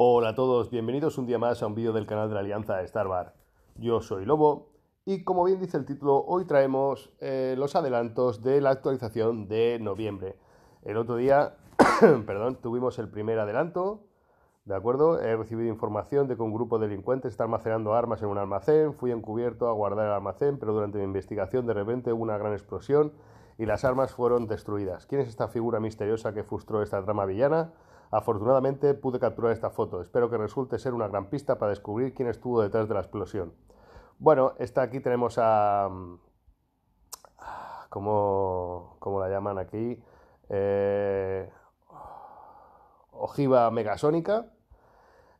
Hola a todos, bienvenidos un día más a un vídeo del canal de la Alianza Starbar. Yo soy Lobo y como bien dice el título, hoy traemos eh, los adelantos de la actualización de noviembre. El otro día, perdón, tuvimos el primer adelanto, ¿de acuerdo? He recibido información de que un grupo de delincuentes está almacenando armas en un almacén, fui encubierto a guardar el almacén, pero durante mi investigación de repente hubo una gran explosión y las armas fueron destruidas. ¿Quién es esta figura misteriosa que frustró esta trama villana? Afortunadamente pude capturar esta foto. Espero que resulte ser una gran pista para descubrir quién estuvo detrás de la explosión. Bueno, esta aquí tenemos a... Ah, ¿Cómo, cómo la llaman aquí? Eh, ojiva megasónica.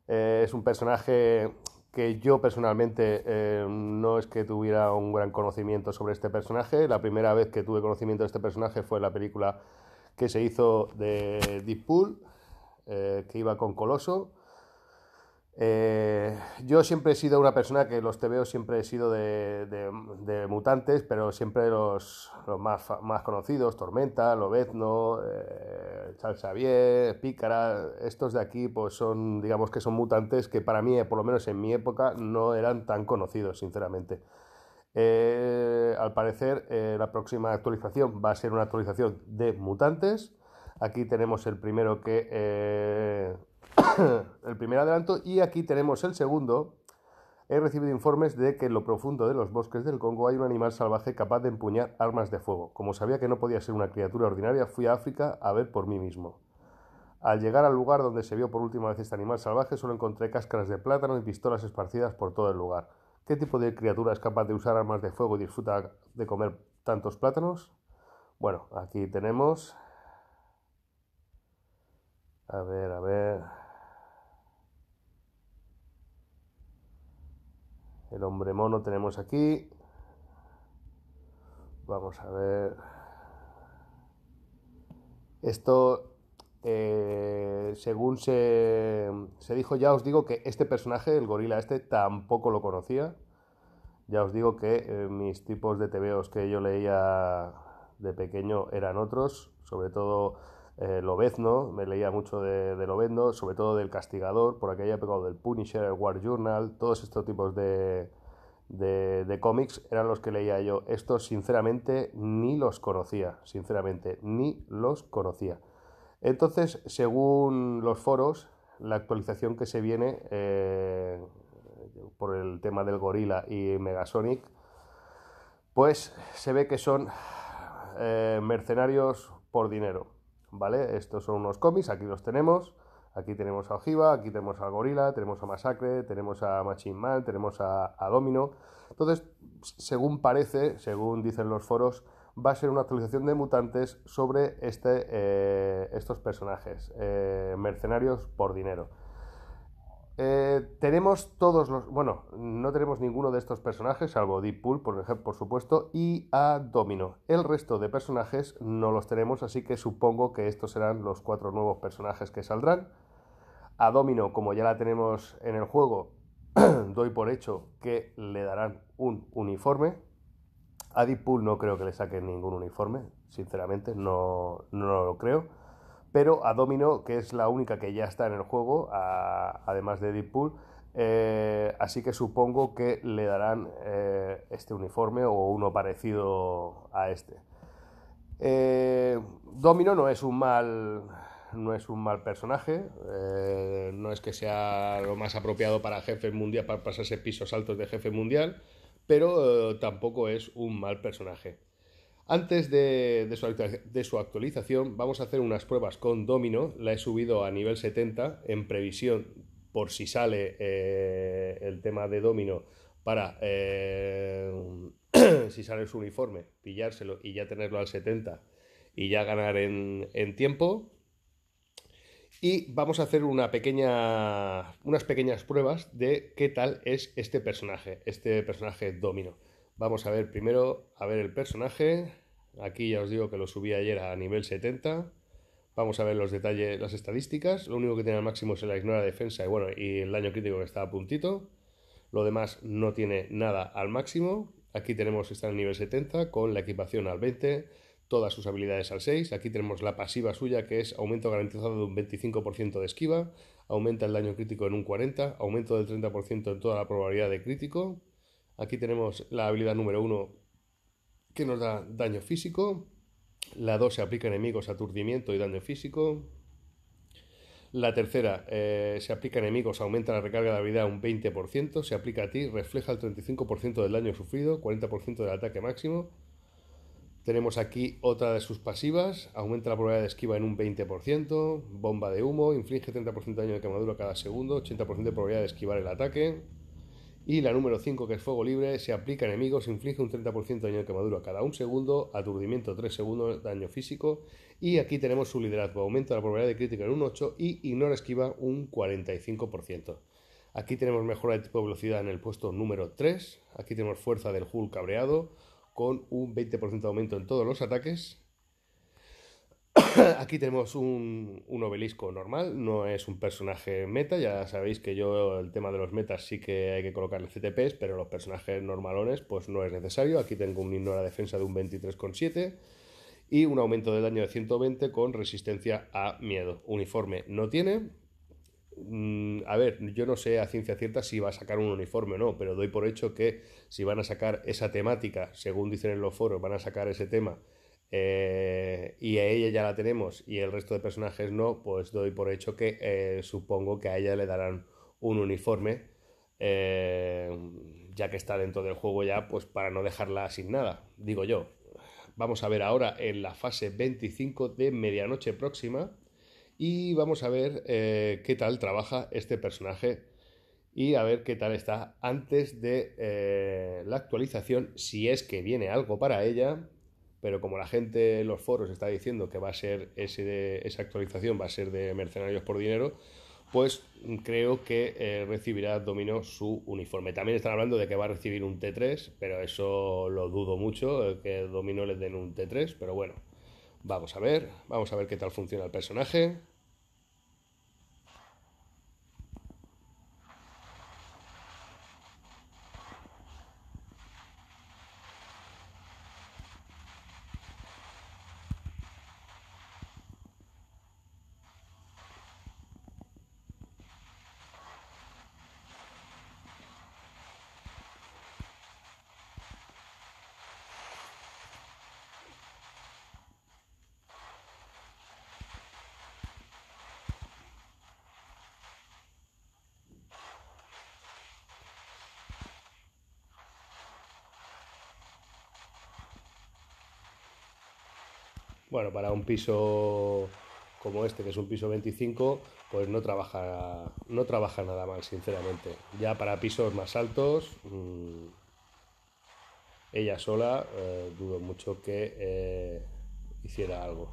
Eh, es un personaje que yo personalmente eh, no es que tuviera un gran conocimiento sobre este personaje. La primera vez que tuve conocimiento de este personaje fue en la película que se hizo de Deadpool. Eh, que iba con Coloso. Eh, yo siempre he sido una persona que los TVO siempre he sido de, mutantes, pero siempre los, más, más, conocidos, Tormenta, Lobezno, eh, Charles Xavier, Pícara, estos de aquí pues son, digamos que son mutantes que para mí, por lo menos en mi época, no eran tan conocidos, sinceramente. Eh, al parecer, la próxima actualización va a ser una actualización de mutantes Aquí tenemos el primero que. Eh, el primer adelanto y aquí tenemos el segundo. He recibido informes de que en lo profundo de los bosques del Congo hay un animal salvaje capaz de empuñar armas de fuego. Como sabía que no podía ser una criatura ordinaria, fui a África a ver por mí mismo. Al llegar al lugar donde se vio por última vez este animal salvaje, solo encontré cáscaras de plátano y pistolas esparcidas por todo el lugar. ¿Qué tipo de criatura es capaz de usar armas de fuego y disfruta de comer tantos plátanos? Bueno, aquí tenemos a ver, a ver. El hombre mono tenemos aquí. Vamos a ver. Esto, eh, según se, dijo, ya os digo que este personaje, el gorila este, tampoco lo conocía. Ya os digo que eh, mis tipos de TVOs que yo leía de pequeño eran otros, sobre todo eh, Lobezno, me leía mucho de, de, Lobezno, sobre todo del Castigador, por aquella pegado del Punisher, el War Journal, todos estos tipos de, cómics eran los que leía yo. Estos, sinceramente, ni los conocía, sinceramente, ni los conocía. Entonces, según los foros, la actualización que se viene eh, por el tema del Gorila y Megasonic, pues se ve que son eh, mercenarios por dinero ¿vale? Estos son unos cómics, aquí los tenemos. Aquí tenemos a Ojiva, aquí tenemos a Gorila, tenemos a Masacre, tenemos a Machine Man, tenemos a, Domino. Entonces, según parece, según dicen los foros, va a ser una actualización de mutantes sobre este, eh, estos personajes, eh, mercenarios por dinero. Eh, tenemos todos los. Bueno, no tenemos ninguno de estos personajes, salvo Deadpool, por ejemplo, por supuesto, y a Domino. El resto de personajes no los tenemos, así que supongo que estos serán los cuatro nuevos personajes que saldrán. A Domino, como ya la tenemos en el juego, doy por hecho que le darán un uniforme. A Deadpool no creo que le saquen ningún uniforme, sinceramente, no, no lo creo pero a Domino, que es la única que ya está en el juego, además de Deadpool, eh, así que supongo que le darán eh, este uniforme o uno parecido a este. Eh, Domino no es un mal no es un mal personaje, no es que sea lo más apropiado para jefe mundial, para pasarse pisos altos de jefe mundial, pero tampoco es un mal personaje. Antes de, su actualización vamos a hacer unas pruebas con Domino, la he subido a nivel 70 en previsión por si sale eh, el tema de Domino para eh, si sale su uniforme, pillárselo y ya tenerlo al 70 y ya ganar en, tiempo. Y vamos a hacer unas pequeñas pruebas de qué tal es este personaje, este personaje Domino. Vamos a ver primero, a ver el personaje. Aquí ya os digo que lo subí ayer a nivel 70. Vamos a ver los detalles, las estadísticas. Lo único que tiene al máximo es la ignora defensa y bueno, y el daño crítico que está a puntito. Lo demás no tiene nada al máximo. Aquí tenemos, que está en el nivel 70 con la equipación al 20, todas sus habilidades al 6. Aquí tenemos la pasiva suya que es aumento garantizado de un 25% de esquiva, aumenta el daño crítico en un 40, aumento del 30% en toda la probabilidad de crítico, Aquí tenemos la habilidad número 1 que nos da daño físico. La 2 se aplica a enemigos aturdimiento y daño físico. La tercera eh, se aplica a enemigos, aumenta la recarga de habilidad un 20%. Se aplica a ti, refleja el 35% del daño sufrido, 40% del ataque máximo. Tenemos aquí otra de sus pasivas, aumenta la probabilidad de esquiva en un 20%, bomba de humo, inflige 30% de daño de quemadura cada segundo, 80% de probabilidad de esquivar el ataque. Y la número 5, que es fuego libre, se aplica a enemigos, inflige un 30% de daño de quemadura cada un segundo, aturdimiento 3 segundos, daño físico. Y aquí tenemos su liderazgo, aumenta la probabilidad de crítica en un 8 y ignora esquiva un 45%. Aquí tenemos mejora de tipo velocidad en el puesto número 3. Aquí tenemos fuerza del Hulk cabreado con un 20% de aumento en todos los ataques Aquí tenemos un, obelisco normal, no es un personaje meta, ya sabéis que yo el tema de los metas sí que hay que colocarle CTPs, pero los personajes normalones pues no es necesario. Aquí tengo un himno a la defensa de un 23,7 y un aumento de daño de 120 con resistencia a miedo. Uniforme no tiene. Mm, a ver, yo no sé a ciencia cierta si va a sacar un uniforme o no, pero doy por hecho que si van a sacar esa temática, según dicen en los foros, van a sacar ese tema eh, y a ella ya la tenemos y el resto de personajes no, pues doy por hecho que eh, supongo que a ella le darán un uniforme, eh, ya que está dentro del juego ya, pues para no dejarla sin nada, digo yo. Vamos a ver ahora en la fase 25 de medianoche próxima y vamos a ver qué tal trabaja este personaje y a ver qué tal está antes de la actualización, si es que viene algo para ella pero como la gente en los foros está diciendo que va a ser ese de, esa actualización va a ser de mercenarios por dinero, pues creo que eh, recibirá Domino su uniforme. También están hablando de que va a recibir un T3, pero eso lo dudo mucho, eh, que Domino le den un T3, pero bueno, vamos a ver, vamos a ver qué tal funciona el personaje. Bueno, para un piso como este, que es un piso 25, pues no trabaja, no trabaja nada mal, sinceramente. Ya para pisos más altos, mm, ella sola, eh, dudo mucho que eh, hiciera algo.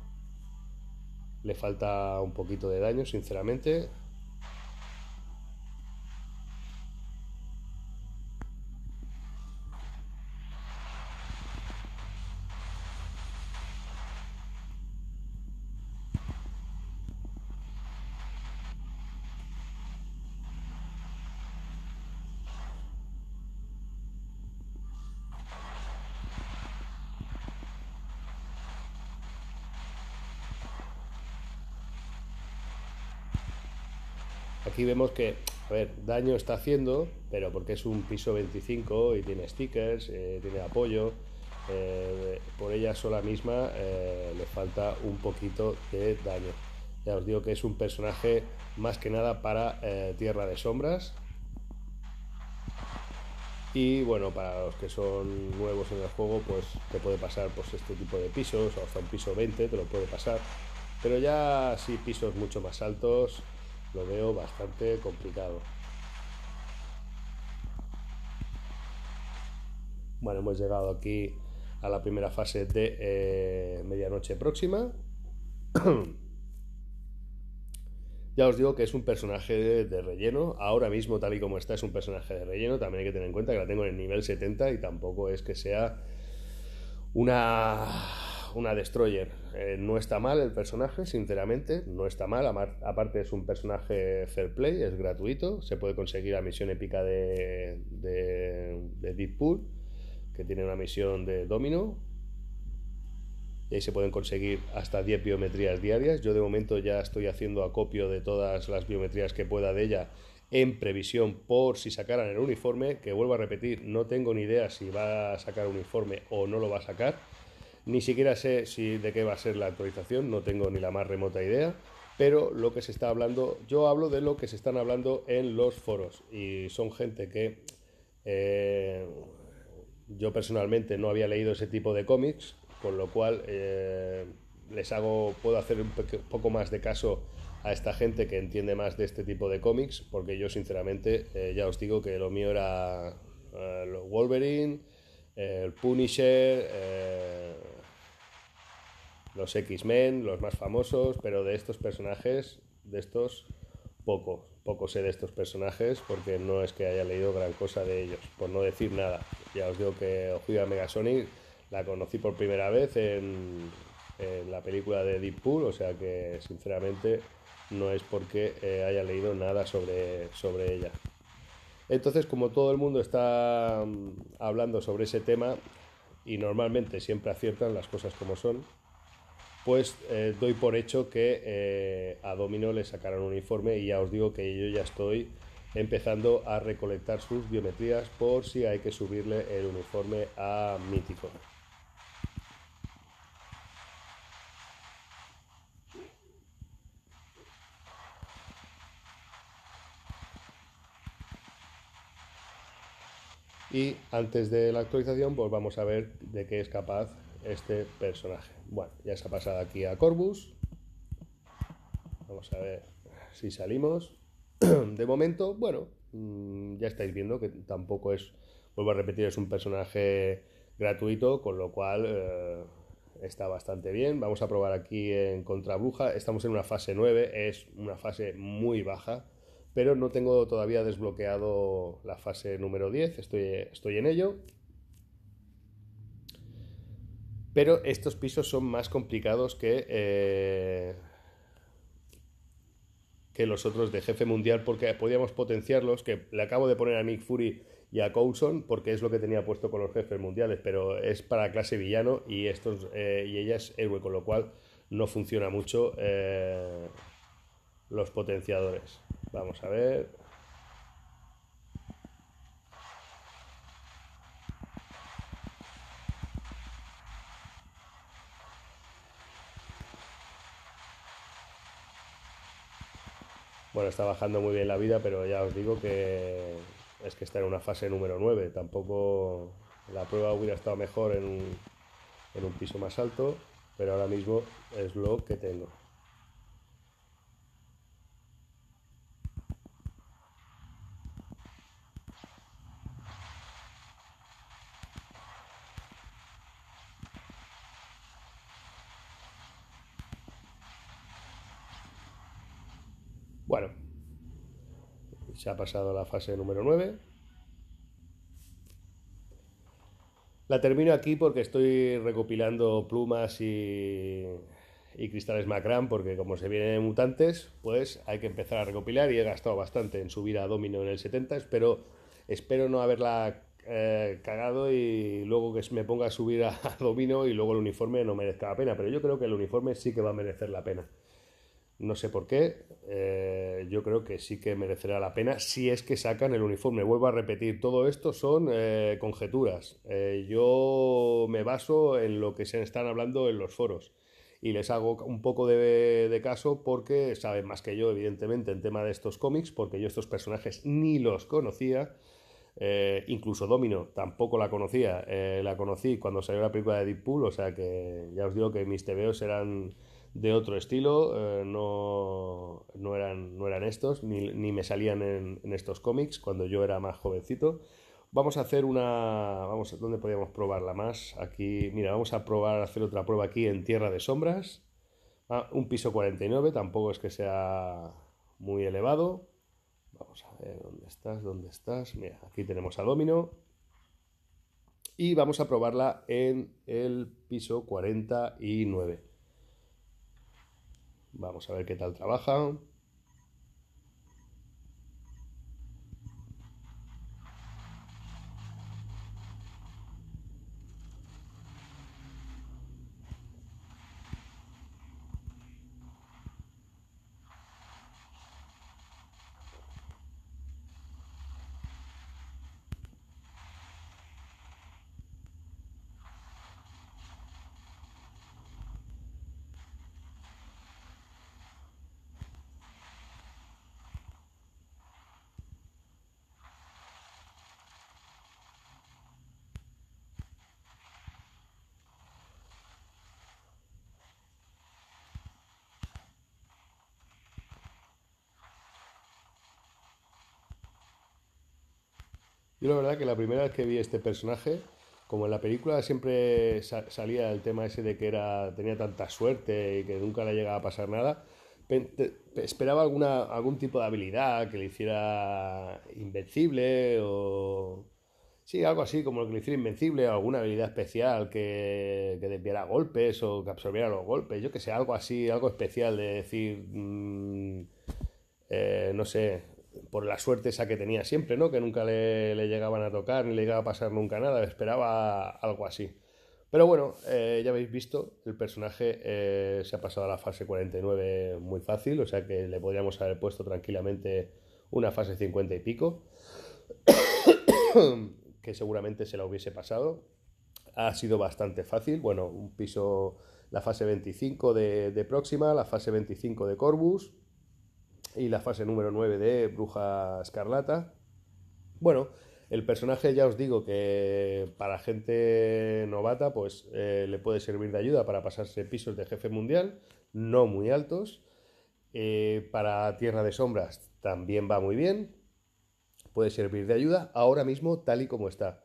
Le falta un poquito de daño, sinceramente, Aquí vemos que, a ver, daño está haciendo, pero porque es un piso 25 y tiene stickers, eh, tiene apoyo, eh, por ella sola misma eh, le falta un poquito de daño. Ya os digo que es un personaje más que nada para Tierra de Sombras. Y bueno, para los que son nuevos en el juego, pues te puede pasar pues, este tipo de pisos, o hasta un piso 20 te lo puede pasar. Pero ya sí, pisos mucho más altos, lo veo bastante complicado. Bueno, hemos llegado aquí a la primera fase de eh, medianoche próxima. ya os digo que es un personaje de, de, relleno. Ahora mismo, tal y como está, es un personaje de relleno. También hay que tener en cuenta que la tengo en el nivel 70 y tampoco es que sea una una destroyer. Eh, no está mal el personaje, sinceramente, no está mal. Aparte es un personaje fair play, es gratuito, se puede conseguir la misión épica de, de, de Deadpool, que tiene una misión de Domino. Y ahí se pueden conseguir hasta 10 biometrías diarias. Yo de momento ya estoy haciendo acopio de todas las biometrías que pueda de ella en previsión por si sacaran el uniforme, que vuelvo a repetir, no tengo ni idea si va a sacar uniforme o no lo va a sacar ni siquiera sé si de qué va a ser la actualización, no tengo ni la más remota idea, pero lo que se está hablando, yo hablo de lo que se están hablando en los foros y son gente que eh, yo personalmente no había leído ese tipo de cómics, con lo cual eh, les hago, puedo hacer un poco más de caso a esta gente que entiende más de este tipo de cómics, porque yo sinceramente eh, ya os digo que lo mío era Wolverine, el Punisher, los X-Men, los más famosos, pero de estos personajes, de estos poco, poco sé de estos personajes porque no es que haya leído gran cosa de ellos, por no decir nada. Ya os digo que Ojiva Megasonic la conocí por primera vez en, la película de Deep Pool, o sea que sinceramente no es porque eh, haya leído nada sobre, sobre ella. Entonces, como todo el mundo está mm, hablando sobre ese tema, y normalmente siempre aciertan las cosas como son, pues eh, doy por hecho que eh, a Domino le sacarán un informe y ya os digo que yo ya estoy empezando a recolectar sus biometrías por si hay que subirle el uniforme a Mítico. Y antes de la actualización, pues vamos a ver de qué es capaz este personaje. Bueno, ya se ha pasado aquí a Corbus. Vamos a ver si salimos. De momento, bueno, mm, ya estáis viendo que tampoco es, vuelvo a repetir, es un personaje gratuito, con lo cual eh, está bastante bien. Vamos a probar aquí en contrabuja Estamos en una fase 9, es una fase muy baja, pero no tengo todavía desbloqueado la fase número 10, estoy, estoy en ello. Pero estos pisos son más complicados que, eh, que los otros de jefe mundial porque podíamos potenciarlos, que le acabo de poner a Nick Fury y a Coulson porque es lo que tenía puesto con los jefes mundiales, pero es para clase villano y, estos, eh, y ella es héroe, con lo cual no funciona mucho eh, los potenciadores. Vamos a ver. Bueno, está bajando muy bien la vida, pero ya os digo que es que está en una fase número 9. Tampoco la prueba hubiera estado mejor en un, en un piso más alto, pero ahora mismo es lo que tengo. Se ha pasado a la fase número 9. La termino aquí porque estoy recopilando plumas y, cristales Macram, porque como se vienen mutantes, pues hay que empezar a recopilar y he gastado bastante en subir a Domino en el 70. Espero, espero no haberla eh, cagado y luego que me ponga a subir a Domino y luego el uniforme no merezca la pena, pero yo creo que el uniforme sí que va a merecer la pena. No sé por qué. Eh, yo creo que sí que merecerá la pena si es que sacan el uniforme. Vuelvo a repetir, todo esto son eh, conjeturas. Eh, yo me baso en lo que se están hablando en los foros y les hago un poco de, caso porque saben más que yo, evidentemente, en tema de estos cómics, porque yo estos personajes ni los conocía. incluso Domino tampoco la conocía. la conocí cuando salió la película de Deadpool, o sea que ya os digo que mis TVOs eran de otro estilo, eh, no, no, eran, no, eran, estos, ni, me salían en, estos cómics cuando yo era más jovencito. Vamos a hacer una... Vamos, ¿dónde podíamos probarla más? Aquí, mira, vamos a probar, hacer otra prueba aquí en Tierra de Sombras. Ah, un piso 49, tampoco es que sea muy elevado. Vamos a ver dónde estás, dónde estás. Mira, aquí tenemos al Domino. Y vamos a probarla en el piso 49. Vamos a ver qué tal trabaja. Yo la verdad que la primera vez que vi este personaje, como en la película siempre salía el tema ese de que era, tenía tanta suerte y que nunca le llegaba a pasar nada, esperaba alguna, algún tipo de habilidad que le hiciera invencible o... Sí, algo así como lo que le hiciera invencible, o alguna habilidad especial que, que desviara golpes o que absorbiera los golpes, yo que sé, algo así, algo especial de decir, mm, eh, no sé, por la suerte esa que tenía siempre, ¿no? Que nunca le, llegaban a tocar, ni le llegaba a pasar nunca nada, esperaba algo así. Pero bueno, eh, ya habéis visto, el personaje eh, se ha pasado a la fase 49 muy fácil, o sea que le podríamos haber puesto tranquilamente una fase 50 y pico, que seguramente se la hubiese pasado. Ha sido bastante fácil, bueno, un piso, la fase 25 de, de Próxima, la fase 25 de Corbus, y la fase número 9 de Bruja Escarlata. Bueno, el personaje ya os digo que para gente novata pues eh, le puede servir de ayuda para pasarse pisos de jefe mundial, no muy altos. Eh, para Tierra de Sombras también va muy bien, puede servir de ayuda ahora mismo tal y como está.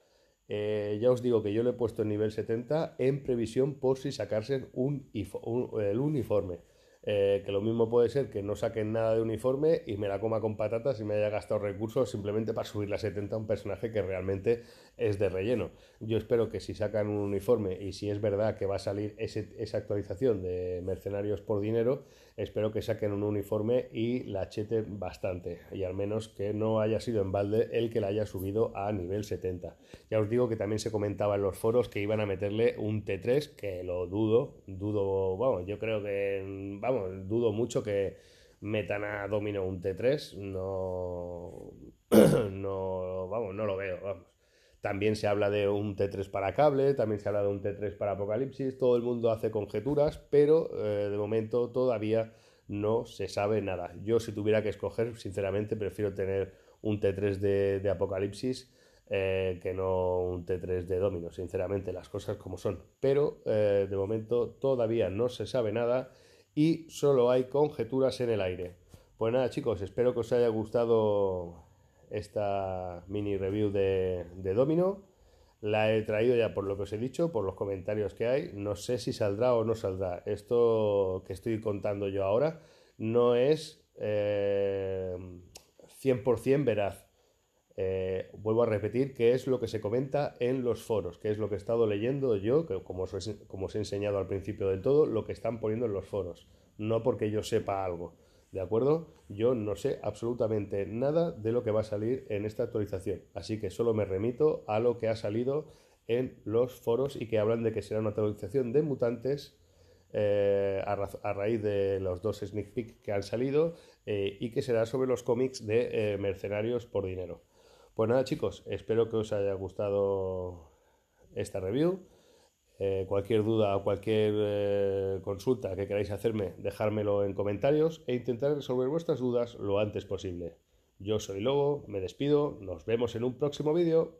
Eh, ya os digo que yo le he puesto el nivel 70 en previsión por si sacarse un, el uniforme. Eh, que lo mismo puede ser que no saquen nada de uniforme y me la coma con patatas y me haya gastado recursos simplemente para subir la 70 a un personaje que realmente es de relleno. Yo espero que si sacan un uniforme y si es verdad que va a salir esa actualización de mercenarios por dinero, espero que saquen un uniforme y la cheten bastante. Y al menos que no haya sido en balde el que la haya subido a nivel 70. Ya os digo que también se comentaba en los foros que iban a meterle un T3, que lo dudo, dudo, vamos, yo creo que, vamos, dudo mucho que metan a Domino un T3, no, no, vamos, no lo veo, vamos. También se habla de un T3 para cable, también se habla de un T3 para Apocalipsis, todo el mundo hace conjeturas, pero eh, de momento todavía no se sabe nada. Yo si tuviera que escoger, sinceramente, prefiero tener un T3 de, Apocalipsis eh, que no un T3 de Domino, sinceramente, las cosas como son. Pero eh, de momento todavía no se sabe nada y solo hay conjeturas en el aire. Pues nada chicos, espero que os haya gustado esta mini review de, Domino. La he traído ya por lo que os he dicho, por los comentarios que hay. No sé si saldrá o no saldrá. Esto que estoy contando yo ahora no es 100% eh, veraz. Eh, vuelvo a repetir que es lo que se comenta en los foros, que es lo que he estado leyendo yo, que como os, como os he enseñado al principio de todo, lo que están poniendo en los foros, no porque yo sepa algo. ¿De acuerdo? Yo no sé absolutamente nada de lo que va a salir en esta actualización, así que solo me remito a lo que ha salido en los foros y que hablan de que será una actualización de mutantes eh, a, raíz de los dos sneak peek que han salido eh, y que será sobre los cómics de eh, mercenarios por dinero. Pues nada chicos, espero que os haya gustado esta review eh, cualquier duda o cualquier eh, consulta que queráis hacerme, dejármelo en comentarios e intentaré resolver vuestras dudas lo antes posible. Yo soy Lobo, me despido, nos vemos en un próximo vídeo.